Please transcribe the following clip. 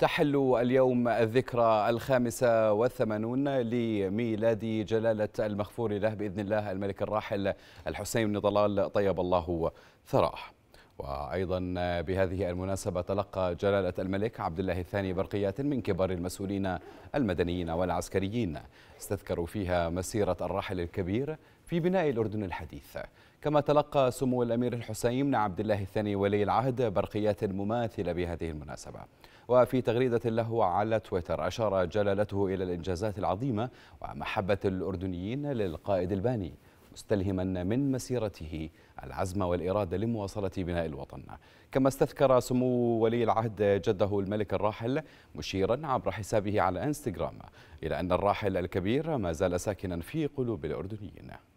تحل اليوم الذكرى الخامسة والثمانون لميلاد جلالة المغفور له بإذن الله الملك الراحل الحسين بن ضلال طيب الله ثراه وأيضا بهذه المناسبة تلقى جلالة الملك عبد الله الثاني برقيات من كبار المسؤولين المدنيين والعسكريين استذكروا فيها مسيرة الراحل الكبير في بناء الأردن الحديث كما تلقى سمو الأمير الحسين بن عبد الله الثاني ولي العهد برقيات مماثلة بهذه المناسبة وفي تغريدة له على تويتر أشار جلالته إلى الإنجازات العظيمة ومحبة الأردنيين للقائد الباني مستلهما من مسيرته العزم والإرادة لمواصلة بناء الوطن كما استذكر سمو ولي العهد جده الملك الراحل مشيرا عبر حسابه على انستغرام إلى أن الراحل الكبير ما زال ساكنا في قلوب الأردنيين